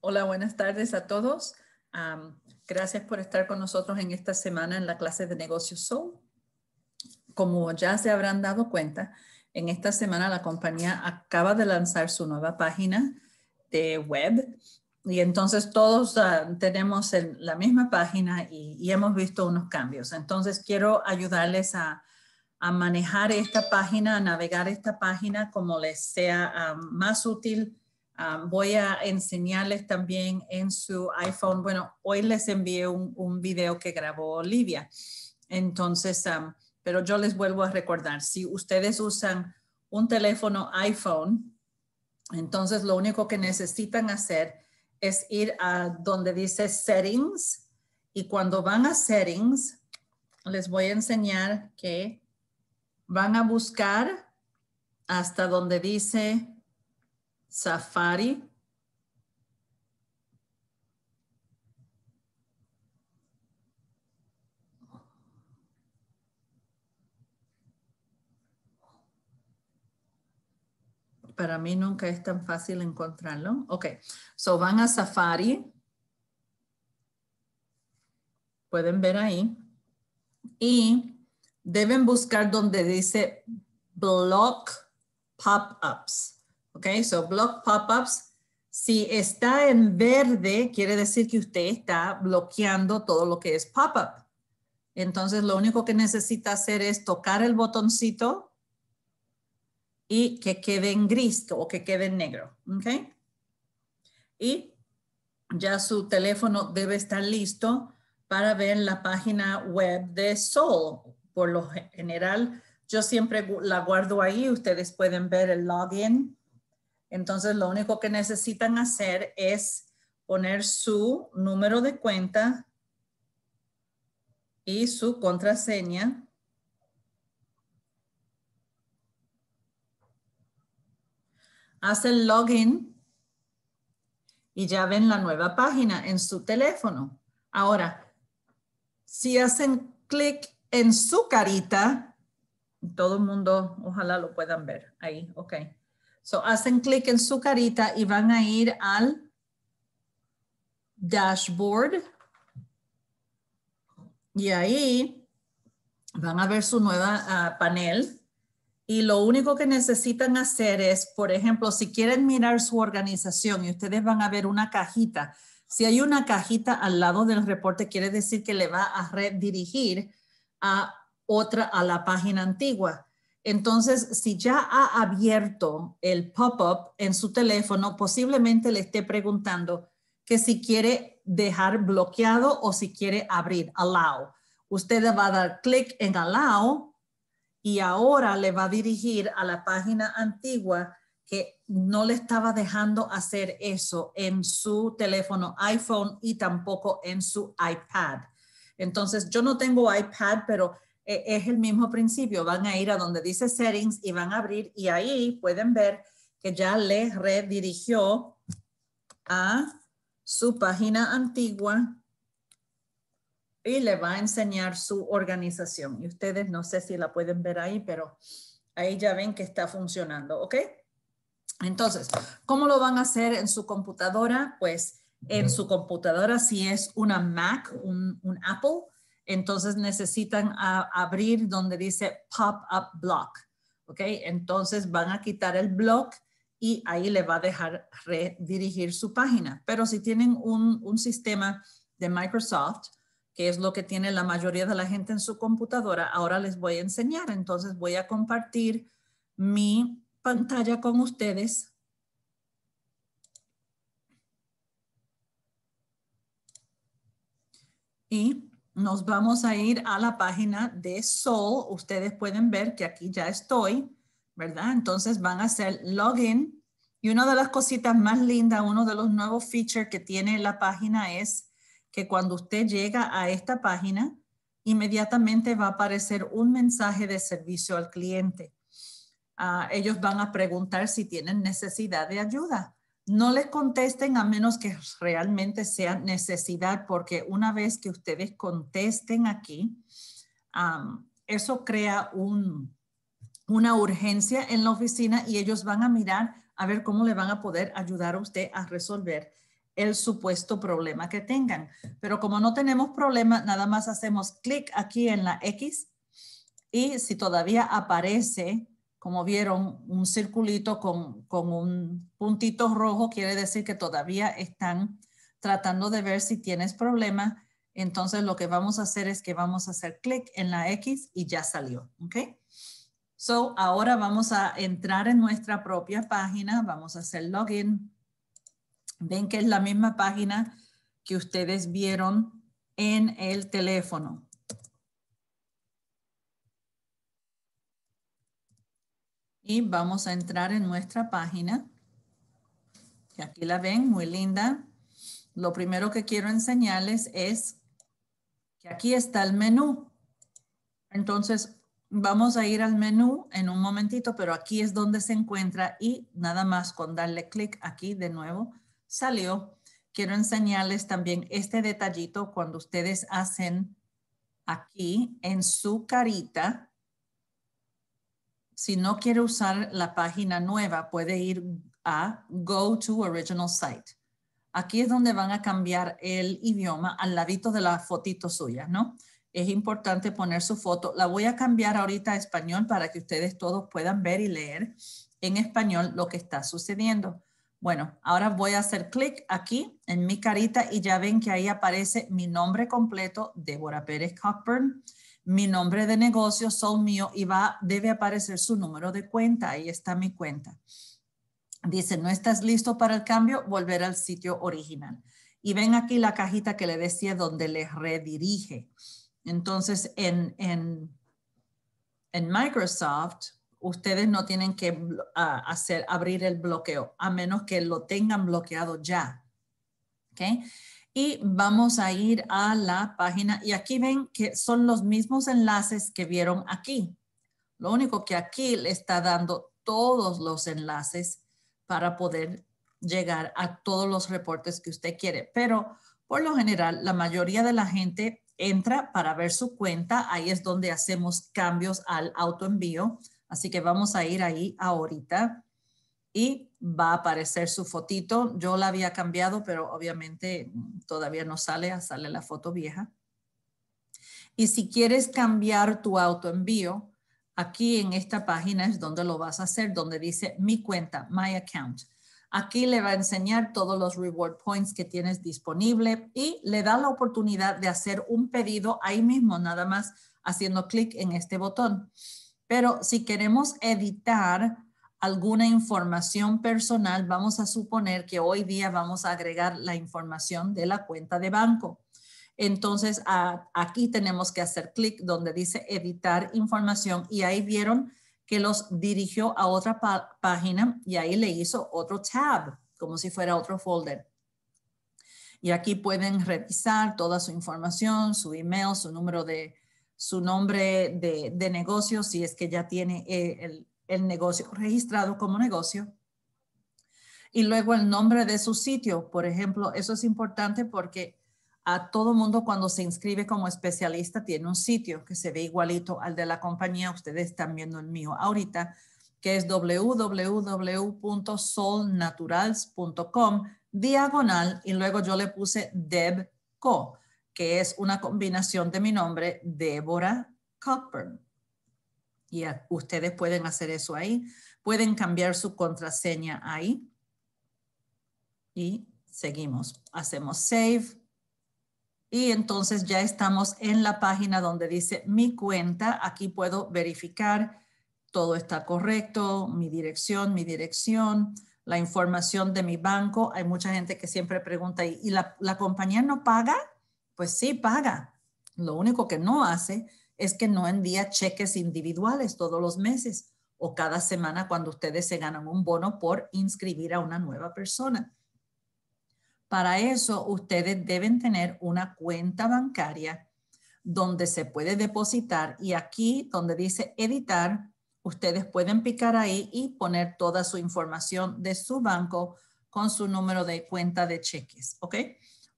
Hola, buenas tardes a todos. gracias por estar con nosotros en esta semana en la clase de negocios Soul. Como ya se habrán dado cuenta, en esta semana la compañía acaba de lanzar su nueva página de web y entonces todos ah, tenemos la misma página y, hemos visto unos cambios. Entonces quiero ayudarles a, manejar esta página, a navegar esta página como les sea ah, más útil voy a enseñarles también en su iPhone. Bueno, hoy les envié un, video que grabó Olivia. Entonces, pero yo les vuelvo a recordar, si ustedes usan un teléfono iPhone, entonces lo único que necesitan hacer es ir a donde dice settings y cuando van a settings, les voy a enseñar que van a buscar hasta donde dice Safari. Para mí nunca es tan fácil encontrarlo. Ok, so van a Safari. Pueden ver ahí. Y deben buscar donde dice block pop-ups. Okay, so block pop-ups. Si está en verde, quiere decir que usted está bloqueando todo lo que es pop-up. Entonces, lo único que necesita hacer es tocar el botoncito y que quede en gris o que quede en negro. Okay? Y ya su teléfono debe estar listo para ver la página web de Soul. Por lo general, yo siempre la guardo ahí. Ustedes pueden ver el login entonces, lo único que necesitan hacer es poner su número de cuenta y su contraseña. Hacen login y ya ven la nueva página en su teléfono. Ahora, si hacen clic en su carita, todo el mundo, ojalá lo puedan ver ahí, ok. So hacen clic en su carita y van a ir al dashboard. Y ahí van a ver su nueva ah, panel. Y lo único que necesitan hacer es, por ejemplo, si quieren mirar su organización y ustedes van a ver una cajita. Si hay una cajita al lado del reporte, quiere decir que le va a redirigir a otra, a la página antigua. Entonces, si ya ha abierto el pop-up en su teléfono, posiblemente le esté preguntando que si quiere dejar bloqueado o si quiere abrir, allow. Usted va a dar clic en allow y ahora le va a dirigir a la página antigua que no le estaba dejando hacer eso en su teléfono iPhone y tampoco en su iPad. Entonces, yo no tengo iPad, pero e, es el mismo principio. Van a ir a donde dice settings y van a abrir y ahí pueden ver que ya les redirigió a su página antigua y le va a enseñar su organización. Y ustedes no sé si la pueden ver ahí, pero ahí ya ven que está funcionando, ¿ok? Entonces, ¿cómo lo van a hacer en su computadora? Pues en su computadora, si es una Mac, un Apple, entonces necesitan abrir donde dice pop-up block, ¿ok? Entonces van a quitar el block y ahí le va a dejar redirigir su página. Pero si tienen un, un sistema de Microsoft, que es lo que tiene la mayoría de la gente en su computadora, ahora les voy a enseñar. Entonces voy a compartir mi pantalla con ustedes. Y nos vamos a ir a la página de Soul. Ustedes pueden ver que aquí ya estoy, ¿verdad? Entonces van a hacer login. Y una de las cositas más lindas, uno de los nuevos features que tiene la página es que cuando usted llega a esta página, inmediatamente va a aparecer un mensaje de servicio al cliente. Ah, ellos van a preguntar si tienen necesidad de ayuda no les contesten a menos que realmente sea necesidad, porque una vez que ustedes contesten aquí, eso crea una urgencia en la oficina y ellos van a mirar a ver cómo le van a poder ayudar a usted a resolver el supuesto problema que tengan. Pero como no tenemos problema, nada más hacemos clic aquí en la X y si todavía aparece como vieron, un circulito con, un puntito rojo, quiere decir que todavía están tratando de ver si tienes problemas. Entonces lo que vamos a hacer es que vamos a hacer clic en la X y ya salió, ¿ok? So, ahora vamos a entrar en nuestra propia página, vamos a hacer login. Ven que es la misma página que ustedes vieron en el teléfono. Y vamos a entrar en nuestra página. Y aquí la ven, muy linda. Lo primero que quiero enseñarles es que aquí está el menú. Entonces, vamos a ir al menú en un momentito, pero aquí es donde se encuentra y nada más con darle clic aquí de nuevo salió. Quiero enseñarles también este detallito cuando ustedes hacen aquí en su carita si no quiere usar la página nueva, puede ir a Go to Original Site. Aquí es donde van a cambiar el idioma al ladito de la fotito suya, ¿no? Es importante poner su foto. La voy a cambiar ahorita a español para que ustedes todos puedan ver y leer en español lo que está sucediendo. Bueno, ahora voy a hacer clic aquí en mi carita y ya ven que ahí aparece mi nombre completo, Débora Pérez Cockburn mi nombre de negocio, son mío y va, debe aparecer su número de cuenta. Ahí está mi cuenta. Dice, no estás listo para el cambio, volver al sitio original. Y ven aquí la cajita que le decía donde les redirige. Entonces, en, en, Microsoft, ustedes no tienen que ah, hacer, abrir el bloqueo, a menos que lo tengan bloqueado ya. ¿Okay? y vamos a ir a la página y aquí ven que son los mismos enlaces que vieron aquí. Lo único que aquí le está dando todos los enlaces para poder llegar a todos los reportes que usted quiere. Pero por lo general, la mayoría de la gente entra para ver su cuenta. Ahí es donde hacemos cambios al autoenvío. Así que vamos a ir ahí ahorita va a aparecer su fotito. Yo la había cambiado, pero obviamente mm, todavía no sale, ah, sale la foto vieja. Y si quieres cambiar tu autoenvío, aquí en esta página es donde lo vas a hacer, donde dice mi cuenta, my account. Aquí le va a enseñar todos los reward points que tienes disponible y le da la oportunidad de hacer un pedido ahí mismo, nada más haciendo clic en este botón. Pero si queremos editar alguna información personal, vamos a suponer que hoy día vamos a agregar la información de la cuenta de banco. Entonces, aquí tenemos que hacer clic donde dice editar información y ahí vieron que los dirigió a otra página y ahí le hizo otro tab, como si fuera otro folder. Y aquí pueden revisar toda su información, su email, su número de, su nombre de, de negocio, si es que ya tiene eh, el, el negocio registrado como negocio. Y luego el nombre de su sitio, por ejemplo, eso es importante porque a todo mundo cuando se inscribe como especialista tiene un sitio que se ve igualito al de la compañía. Ustedes están viendo el mío ahorita, que es www.solnaturals.com diagonal y luego yo le puse Debco, que es una combinación de mi nombre, Deborah Cockburn. Y ustedes pueden hacer eso ahí. Pueden cambiar su contraseña ahí. Y seguimos. Hacemos save. Y entonces ya estamos en la página donde dice mi cuenta. Aquí puedo verificar todo está correcto, mi dirección, mi dirección, la información de mi banco. Hay mucha gente que siempre pregunta, ¿y la, la compañía no paga? Pues sí, paga. Lo único que no hace es que no envía cheques individuales todos los meses o cada semana cuando ustedes se ganan un bono por inscribir a una nueva persona. Para eso, ustedes deben tener una cuenta bancaria donde se puede depositar y aquí donde dice editar, ustedes pueden picar ahí y poner toda su información de su banco con su número de cuenta de cheques, ¿ok?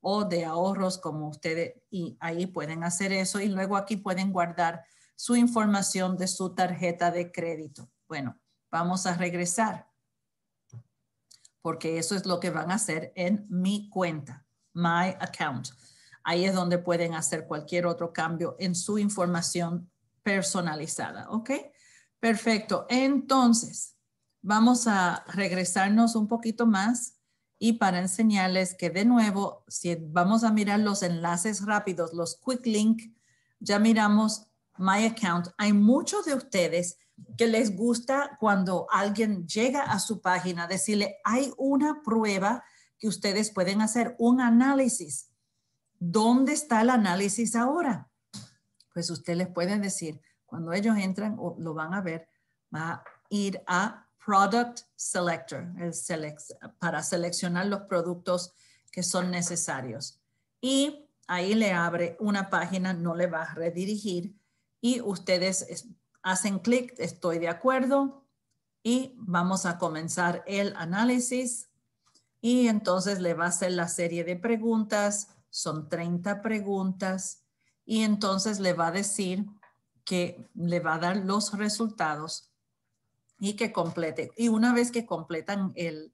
o de ahorros como ustedes y ahí pueden hacer eso y luego aquí pueden guardar su información de su tarjeta de crédito. Bueno, vamos a regresar porque eso es lo que van a hacer en mi cuenta, my account. Ahí es donde pueden hacer cualquier otro cambio en su información personalizada, ¿ok? Perfecto. Entonces, vamos a regresarnos un poquito más y para enseñarles que de nuevo, si vamos a mirar los enlaces rápidos, los quick link, ya miramos My Account. Hay muchos de ustedes que les gusta cuando alguien llega a su página decirle, hay una prueba que ustedes pueden hacer, un análisis. ¿Dónde está el análisis ahora? Pues ustedes les pueden decir, cuando ellos entran, o lo van a ver, va a ir a product selector, para seleccionar los productos que son necesarios. Y ahí le abre una página, no le va a redirigir y ustedes hacen clic, estoy de acuerdo y vamos a comenzar el análisis y entonces le va a hacer la serie de preguntas, son 30 preguntas y entonces le va a decir que le va a dar los resultados y que complete. Y una vez que completan el,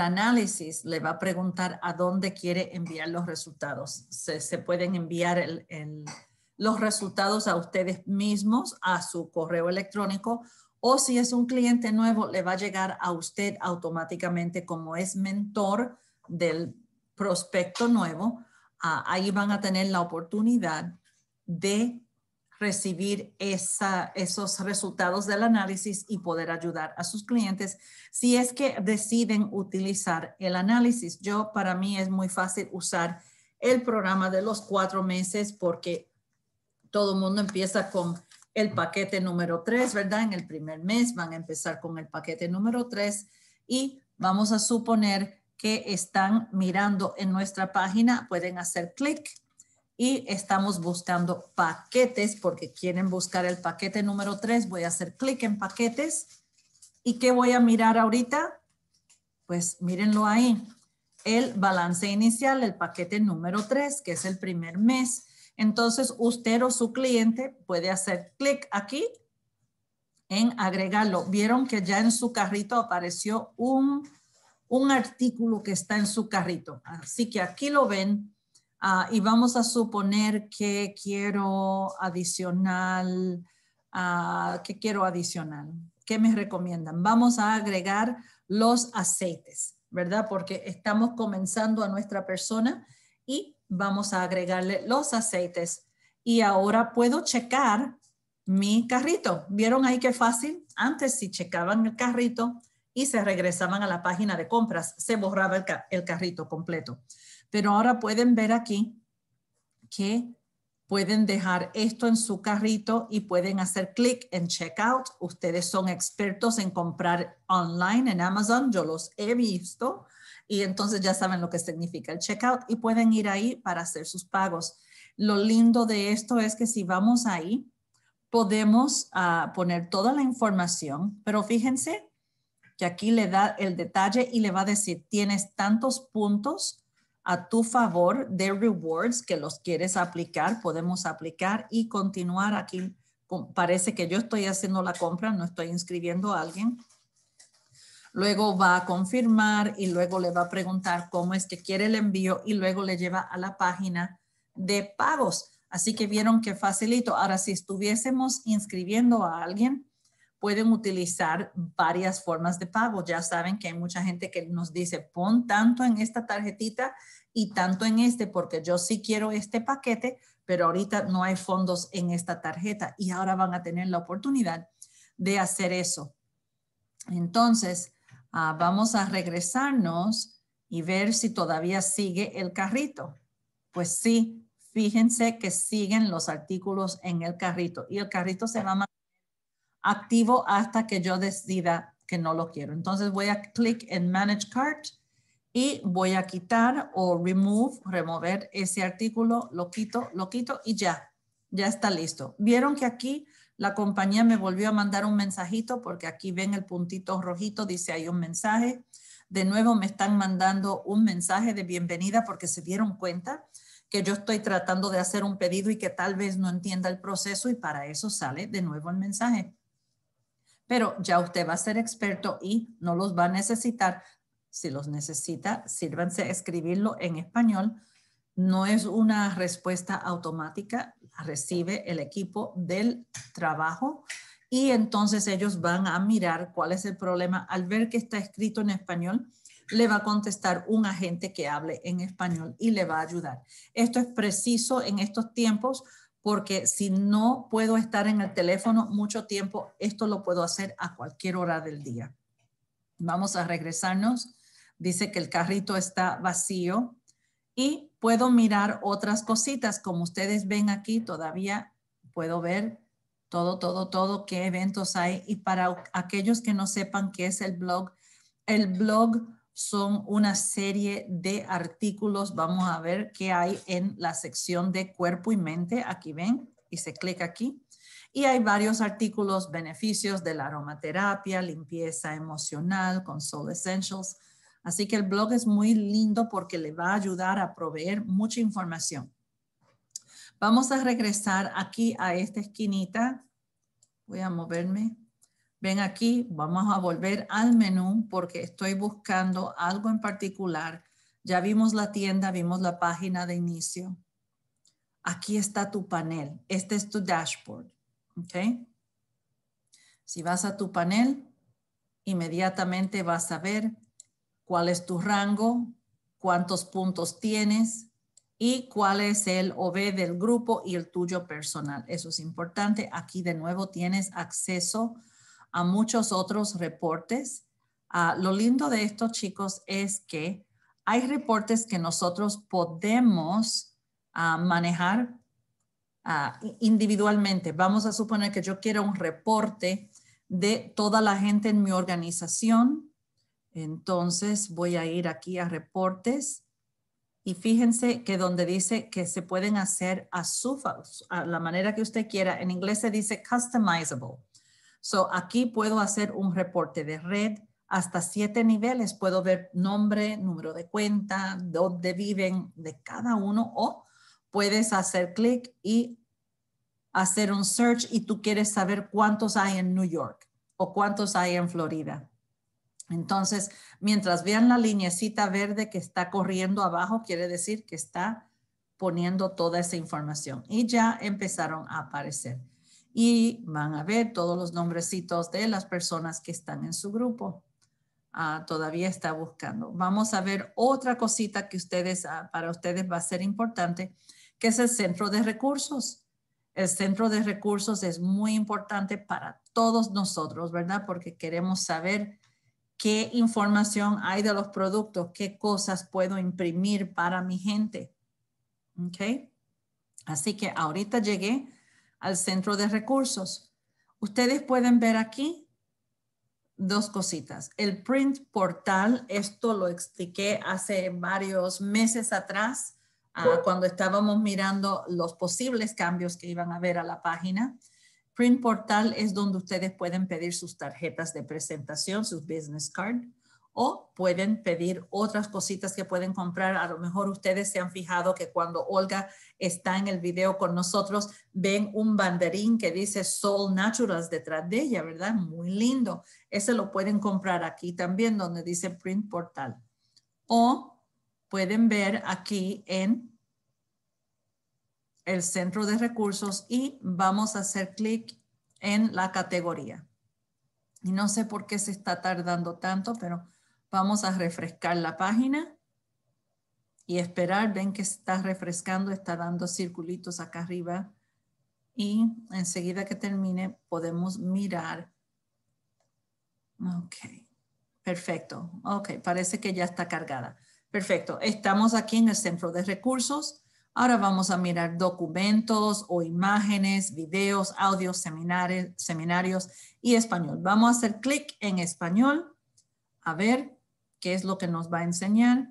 análisis, le va a preguntar a dónde quiere enviar los resultados. Se, pueden enviar el, los resultados a ustedes mismos, a su correo electrónico, o si es un cliente nuevo, le va a llegar a usted automáticamente como es mentor del prospecto nuevo. Ah, ahí van a tener la oportunidad de recibir esos resultados del análisis y poder ayudar a sus clientes si es que deciden utilizar el análisis. Yo, para mí es muy fácil usar el programa de los cuatro meses porque todo el mundo empieza con el paquete número tres, ¿verdad? En el primer mes van a empezar con el paquete número tres y vamos a suponer que están mirando en nuestra página, pueden hacer clic y estamos buscando paquetes porque quieren buscar el paquete número 3. Voy a hacer clic en paquetes. ¿Y qué voy a mirar ahorita? Pues mírenlo ahí. El balance inicial, el paquete número 3, que es el primer mes. Entonces, usted o su cliente puede hacer clic aquí en agregarlo. Vieron que ya en su carrito apareció un, un artículo que está en su carrito. Así que aquí lo ven Ah, y vamos a suponer que quiero adicional, ah, que quiero adicional. ¿Qué me recomiendan? Vamos a agregar los aceites, ¿verdad? Porque estamos comenzando a nuestra persona y vamos a agregarle los aceites. Y ahora puedo checar mi carrito. ¿Vieron ahí qué fácil? Antes si checaban el carrito y se regresaban a la página de compras, se borraba el carrito completo. Pero ahora pueden ver aquí que pueden dejar esto en su carrito y pueden hacer clic en checkout. Ustedes son expertos en comprar online en Amazon, yo los he visto y entonces ya saben lo que significa el checkout y pueden ir ahí para hacer sus pagos. Lo lindo de esto es que si vamos ahí, podemos ah, poner toda la información, pero fíjense que aquí le da el detalle y le va a decir, tienes tantos puntos a tu favor de rewards que los quieres aplicar, podemos aplicar y continuar aquí. Parece que yo estoy haciendo la compra, no estoy inscribiendo a alguien. Luego va a confirmar y luego le va a preguntar cómo es que quiere el envío y luego le lleva a la página de pagos. Así que vieron que facilito. Ahora, si estuviésemos inscribiendo a alguien, pueden utilizar varias formas de pago. Ya saben que hay mucha gente que nos dice, pon tanto en esta tarjetita y tanto en este, porque yo sí quiero este paquete, pero ahorita no hay fondos en esta tarjeta y ahora van a tener la oportunidad de hacer eso. Entonces, ah, vamos a regresarnos y ver si todavía sigue el carrito. Pues sí, fíjense que siguen los artículos en el carrito y el carrito se va a activo hasta que yo decida que no lo quiero. Entonces voy a clic en Manage Cart y voy a quitar o remove, remover ese artículo, lo quito, lo quito y ya, ya está listo. Vieron que aquí la compañía me volvió a mandar un mensajito porque aquí ven el puntito rojito, dice hay un mensaje. De nuevo me están mandando un mensaje de bienvenida porque se dieron cuenta que yo estoy tratando de hacer un pedido y que tal vez no entienda el proceso y para eso sale de nuevo el mensaje pero ya usted va a ser experto y no los va a necesitar. Si los necesita, sírvanse a escribirlo en español. No es una respuesta automática, recibe el equipo del trabajo y entonces ellos van a mirar cuál es el problema. Al ver que está escrito en español, le va a contestar un agente que hable en español y le va a ayudar. Esto es preciso en estos tiempos porque si no puedo estar en el teléfono mucho tiempo, esto lo puedo hacer a cualquier hora del día. Vamos a regresarnos. Dice que el carrito está vacío y puedo mirar otras cositas. Como ustedes ven aquí, todavía puedo ver todo, todo, todo, qué eventos hay. Y para aquellos que no sepan qué es el blog, el blog son una serie de artículos. Vamos a ver qué hay en la sección de cuerpo y mente. Aquí ven y se clica aquí. Y hay varios artículos, beneficios de la aromaterapia, limpieza emocional con Soul Essentials. Así que el blog es muy lindo porque le va a ayudar a proveer mucha información. Vamos a regresar aquí a esta esquinita. Voy a moverme ven aquí, vamos a volver al menú porque estoy buscando algo en particular. Ya vimos la tienda, vimos la página de inicio. Aquí está tu panel. Este es tu dashboard. ¿Ok? Si vas a tu panel, inmediatamente vas a ver cuál es tu rango, cuántos puntos tienes y cuál es el OB del grupo y el tuyo personal. Eso es importante. Aquí de nuevo tienes acceso a muchos otros reportes. Ah, lo lindo de estos chicos es que hay reportes que nosotros podemos ah, manejar ah, individualmente. Vamos a suponer que yo quiero un reporte de toda la gente en mi organización. Entonces voy a ir aquí a reportes y fíjense que donde dice que se pueden hacer a su a la manera que usted quiera, en inglés se dice customizable. So, aquí puedo hacer un reporte de red hasta siete niveles. Puedo ver nombre, número de cuenta, dónde viven de cada uno o puedes hacer clic y hacer un search y tú quieres saber cuántos hay en New York o cuántos hay en Florida. Entonces, mientras vean la linecita verde que está corriendo abajo, quiere decir que está poniendo toda esa información y ya empezaron a aparecer y van a ver todos los nombrecitos de las personas que están en su grupo. Ah, todavía está buscando. Vamos a ver otra cosita que ustedes, ah, para ustedes va a ser importante, que es el centro de recursos. El centro de recursos es muy importante para todos nosotros, ¿verdad? Porque queremos saber qué información hay de los productos, qué cosas puedo imprimir para mi gente. ¿Ok? Así que ahorita llegué al centro de recursos. Ustedes pueden ver aquí dos cositas. El print portal, esto lo expliqué hace varios meses atrás, ah, cuando estábamos mirando los posibles cambios que iban a ver a la página. Print portal es donde ustedes pueden pedir sus tarjetas de presentación, sus business card o pueden pedir otras cositas que pueden comprar. A lo mejor ustedes se han fijado que cuando Olga está en el video con nosotros, ven un banderín que dice Soul Naturals detrás de ella, ¿verdad? Muy lindo. Ese lo pueden comprar aquí también donde dice Print Portal. O pueden ver aquí en el centro de recursos y vamos a hacer clic en la categoría. Y no sé por qué se está tardando tanto, pero Vamos a refrescar la página y esperar. Ven que está refrescando, está dando circulitos acá arriba. Y enseguida que termine, podemos mirar. Ok, perfecto. Ok, parece que ya está cargada. Perfecto, estamos aquí en el centro de recursos. Ahora vamos a mirar documentos o imágenes, videos, audios, seminarios, seminarios y español. Vamos a hacer clic en español. A ver, qué es lo que nos va a enseñar.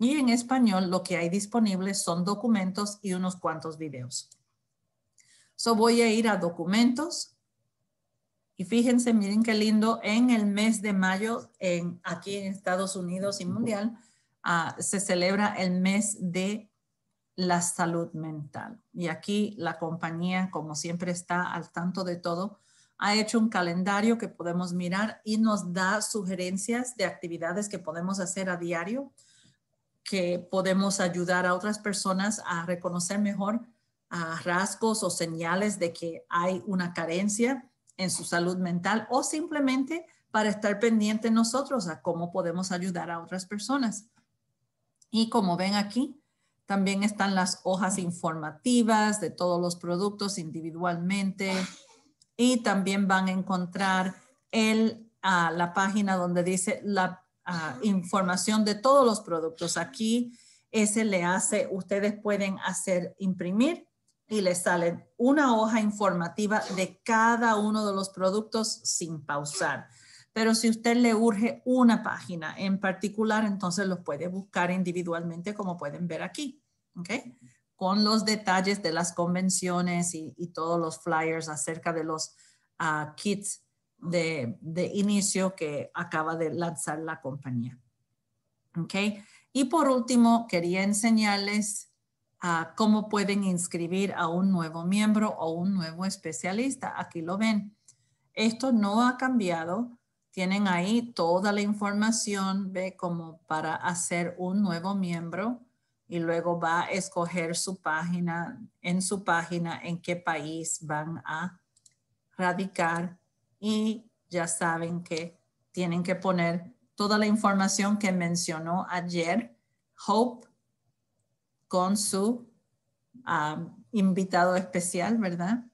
Y en español lo que hay disponible son documentos y unos cuantos videos. So voy a ir a documentos. Y fíjense, miren qué lindo, en el mes de mayo, aquí en Estados Unidos y mundial, ah, se celebra el mes de la salud mental. Y aquí la compañía, como siempre, está al tanto de todo ha hecho un calendario que podemos mirar y nos da sugerencias de actividades que podemos hacer a diario, que podemos ayudar a otras personas a reconocer mejor ah, rasgos o señales de que hay una carencia en su salud mental o simplemente para estar pendiente nosotros a cómo podemos ayudar a otras personas. Y como ven aquí, también están las hojas informativas de todos los productos individualmente, y también van a encontrar el, ah, la página donde dice la ah, información de todos los productos. Aquí ese le hace, ustedes pueden hacer imprimir y les sale una hoja informativa de cada uno de los productos sin pausar. Pero si usted le urge una página en particular, entonces los puede buscar individualmente como pueden ver aquí. ¿okay? con los detalles de las convenciones y, todos los flyers acerca de los ah, kits de, inicio que acaba de lanzar la compañía. Y por último, quería enseñarles ah, cómo pueden inscribir a un nuevo miembro o un nuevo especialista. Aquí lo ven. Esto no ha cambiado. Tienen ahí toda la información, ve como para hacer un nuevo miembro y luego va a escoger su página, en su página, en qué país van a radicar y ya saben que tienen que poner toda la información que mencionó ayer Hope con su um, invitado especial, ¿verdad?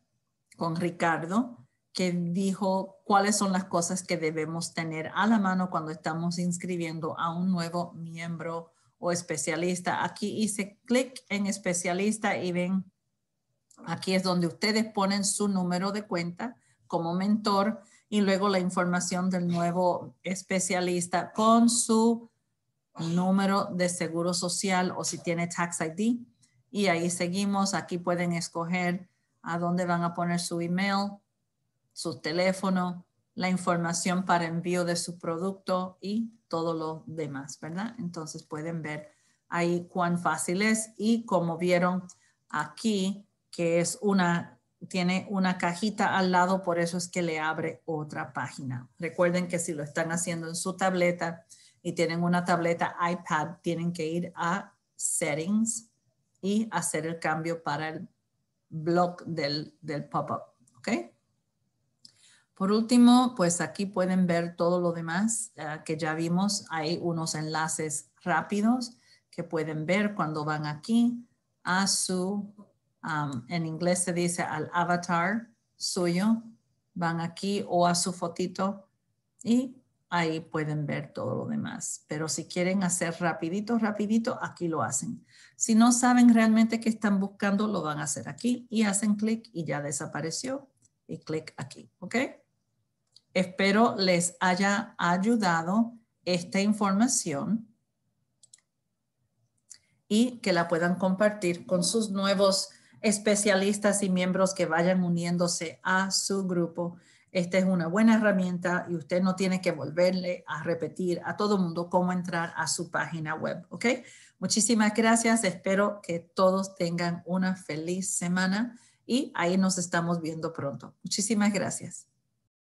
Con Ricardo, que dijo cuáles son las cosas que debemos tener a la mano cuando estamos inscribiendo a un nuevo miembro especialista. Aquí hice clic en especialista y ven, aquí es donde ustedes ponen su número de cuenta como mentor y luego la información del nuevo especialista con su número de seguro social o si tiene tax ID. Y ahí seguimos. Aquí pueden escoger a dónde van a poner su email, su teléfono, la información para envío de su producto y todo lo demás, ¿verdad? Entonces pueden ver ahí cuán fácil es y como vieron aquí, que es una, tiene una cajita al lado, por eso es que le abre otra página. Recuerden que si lo están haciendo en su tableta y tienen una tableta iPad, tienen que ir a Settings y hacer el cambio para el blog del, pop-up, ¿ok? Por último, pues aquí pueden ver todo lo demás ah, que ya vimos. Hay unos enlaces rápidos que pueden ver cuando van aquí a su, en inglés se dice al avatar suyo, van aquí o a su fotito y ahí pueden ver todo lo demás. Pero si quieren hacer rapidito, rapidito, aquí lo hacen. Si no saben realmente qué están buscando, lo van a hacer aquí y hacen clic y ya desapareció y clic aquí, ¿ok? Espero les haya ayudado esta información y que la puedan compartir con sus nuevos especialistas y miembros que vayan uniéndose a su grupo. Esta es una buena herramienta y usted no tiene que volverle a repetir a todo mundo cómo entrar a su página web. ¿Ok? Muchísimas gracias. Espero que todos tengan una feliz semana y ahí nos estamos viendo pronto. Muchísimas gracias.